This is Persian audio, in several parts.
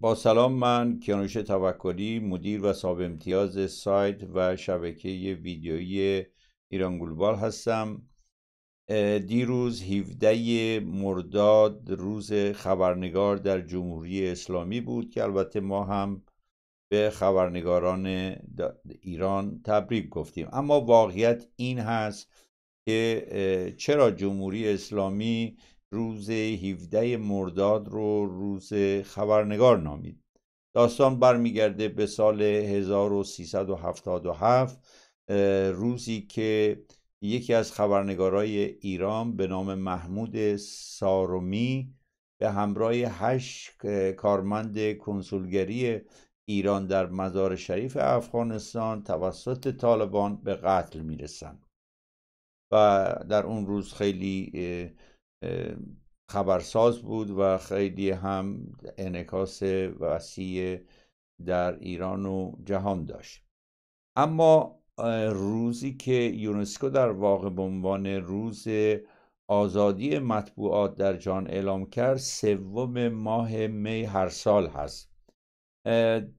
با سلام من کیانوش توکلی مدیر و صاحب امتیاز سایت و شبکه ویدیویی ایران گلوبال هستم دیروز 17 مرداد روز خبرنگار در جمهوری اسلامی بود که البته ما هم به خبرنگاران ایران تبریک گفتیم اما واقعیت این هست که چرا جمهوری اسلامی روز 17 مرداد رو روز خبرنگار نامید داستان برمیگرده به سال 1377 روزی که یکی از خبرنگارای ایران به نام محمود سارومی به همراه هش کارمند کنسولگری ایران در مزار شریف افغانستان توسط طالبان به قتل میرسند و در اون روز خیلی خبرساز بود و خیلی هم انعکاس وسیع در ایران و جهان داشت اما روزی که یونسکو در واقع به عنوان روز آزادی مطبوعات در جان اعلام کرد سوم ماه می هر سال هست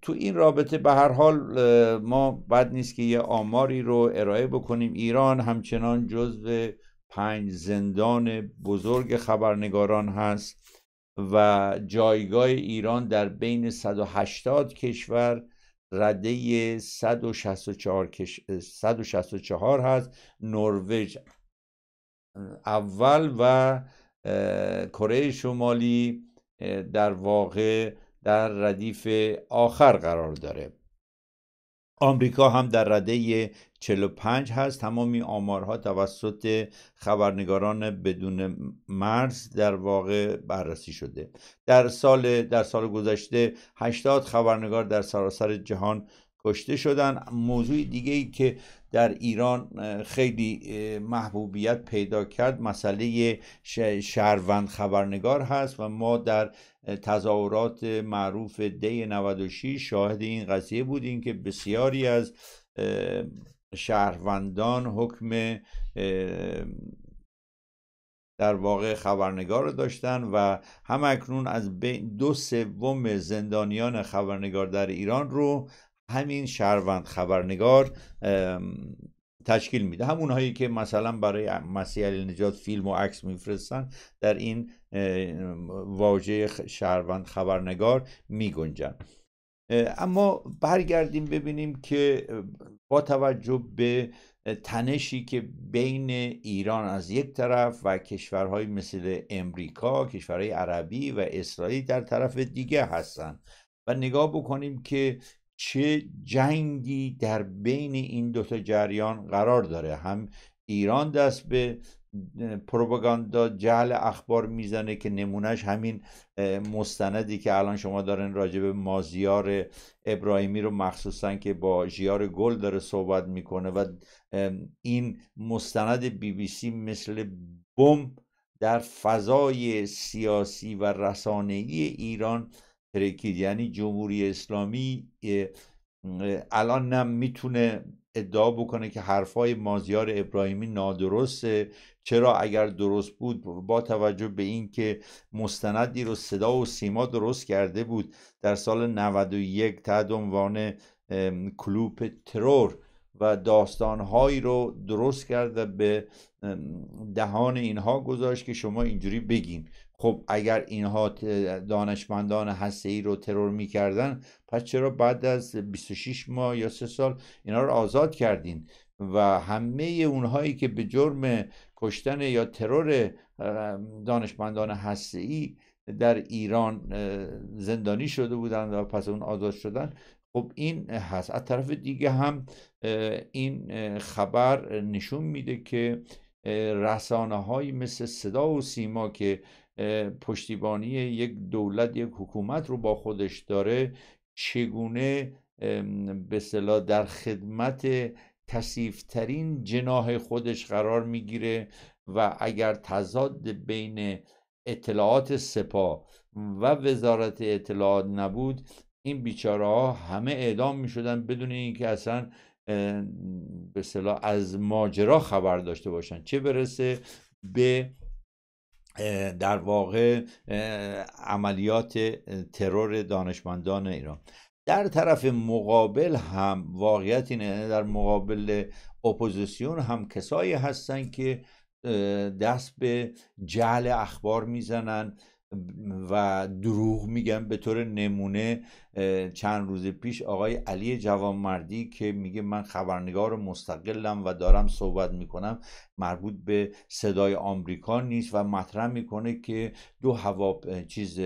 تو این رابطه به هر حال ما بد نیست که یه آماری رو ارائه بکنیم ایران همچنان جزو پنج زندان بزرگ خبرنگاران هست و جایگاه ایران در بین 180 کشور رده 164, 164 هست نروژ اول و کره شمالی در واقع در ردیف آخر قرار داره آمریکا هم در رده 45 هست تمامی آمارها توسط خبرنگاران بدون مرز در واقع بررسی شده در سال در سال گذشته 80 خبرنگار در سراسر جهان کشته شدن موضوع دیگه ای که در ایران خیلی محبوبیت پیدا کرد مسئله شهروند خبرنگار هست و ما در تظاهرات معروف دی 96 شاهد این قضیه بودیم که بسیاری از شهروندان حکم در واقع خبرنگار رو داشتن و هم اکنون از دو سوم زندانیان خبرنگار در ایران رو همین شهروند خبرنگار تشکیل میده همونهایی که مثلا برای مسیح علی نجات فیلم و عکس میفرستن در این واژه شهروند خبرنگار میگنجن اما برگردیم ببینیم که با توجه به تنشی که بین ایران از یک طرف و کشورهای مثل امریکا، کشورهای عربی و اسرائیل در طرف دیگه هستند و نگاه بکنیم که چه جنگی در بین این دوتا جریان قرار داره هم ایران دست به پروپاگاندا جعل اخبار میزنه که نمونهش همین مستندی که الان شما دارن راجع مازیار ابراهیمی رو مخصوصا که با جیار گل داره صحبت میکنه و این مستند بی بی سی مثل بمب در فضای سیاسی و رسانه‌ای ایران ترکید یعنی جمهوری اسلامی الان نمیتونه میتونه ادعا بکنه که حرفای مازیار ابراهیمی نادرسته چرا اگر درست بود با توجه به اینکه مستندی رو صدا و سیما درست کرده بود در سال 91 تحت عنوان کلوپ ترور و داستانهایی رو درست کرده و به دهان اینها گذاشت که شما اینجوری بگین خب اگر اینها دانشمندان هسته رو ترور میکردن پس چرا بعد از 26 ماه یا سه سال اینا رو آزاد کردین و همه اونهایی که به جرم کشتن یا ترور دانشمندان هسته ای در ایران زندانی شده بودن و پس اون آزاد شدن خب این هست از طرف دیگه هم این خبر نشون میده که رسانه های مثل صدا و سیما که پشتیبانی یک دولت یک حکومت رو با خودش داره چگونه به صلاح در خدمت کسیفترین جناه خودش قرار میگیره و اگر تضاد بین اطلاعات سپاه و وزارت اطلاعات نبود این بیچاره ها همه اعدام میشدن بدون اینکه اصلا به صلاح از ماجرا خبر داشته باشن چه برسه به در واقع عملیات ترور دانشمندان ایران در طرف مقابل هم واقعیت اینه در مقابل اپوزیسیون هم کسایی هستند که دست به جعل اخبار میزنن و دروغ میگن به طور نمونه چند روز پیش آقای علی جوانمردی که میگه من خبرنگار مستقلم و دارم صحبت میکنم مربوط به صدای آمریکا نیست و مطرح میکنه که دو هوا چیز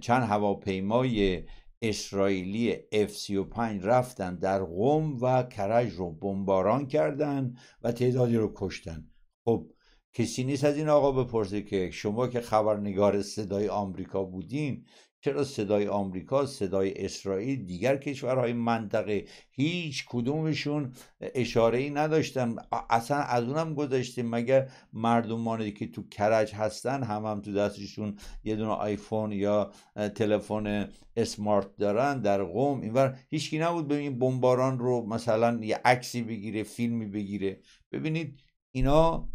چند هواپیمای اسرائیلی F-35 رفتن در قم و کرج رو بمباران کردن و تعدادی رو کشتن خب کسی نیست از این آقا بپرسه که شما که خبرنگار صدای آمریکا بودین چرا صدای آمریکا صدای اسرائیل دیگر کشورهای منطقه هیچ کدومشون اشاره ای نداشتن اصلا از اونم گذاشته مگر مردمانی که تو کرج هستن هم هم تو دستشون یه دونه آیفون یا تلفن اسمارت دارن در قوم اینور هیچکی نبود ببین بمباران رو مثلا یه عکسی بگیره فیلمی بگیره ببینید اینا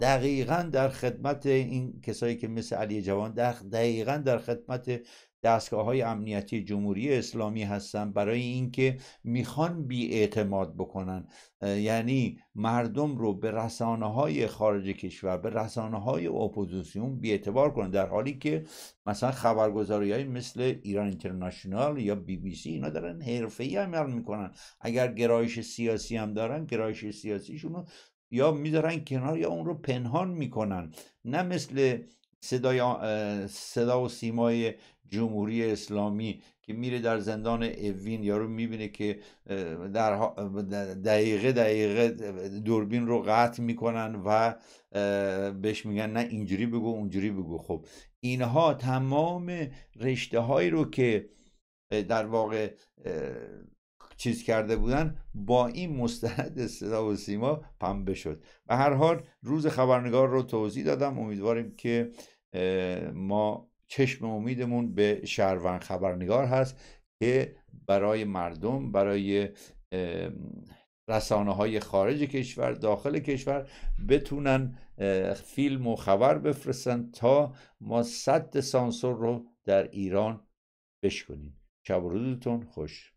دقیقا در خدمت این کسایی که مثل علی جوان دقیقا در خدمت دستگاه های امنیتی جمهوری اسلامی هستن برای اینکه میخوان بیاعتماد بکنن یعنی مردم رو به رسانه های خارج کشور به رسانه های اپوزیسیون بیاعتبار کنن در حالی که مثلا خبرگزاری های مثل ایران اینترنشنال یا بی بی سی اینا دارن حرفه ای عمل میکنن اگر گرایش سیاسی هم دارن گرایش سیاسیشون یا میذارن کنار یا اون رو پنهان میکنن نه مثل صدای صدا و سیمای جمهوری اسلامی که میره در زندان اوین یارو میبینه که در دقیقه دقیقه دوربین رو قطع میکنن و بهش میگن نه اینجوری بگو اونجوری بگو خب اینها تمام رشته هایی رو که در واقع چیز کرده بودن با این مستند صدا و سیما پنبه شد و هر حال روز خبرنگار رو توضیح دادم امیدواریم که ما چشم امیدمون به شهرون خبرنگار هست که برای مردم برای رسانه های خارج کشور داخل کشور بتونن فیلم و خبر بفرستن تا ما صد سانسور رو در ایران بشکنیم شب و روزتون خوش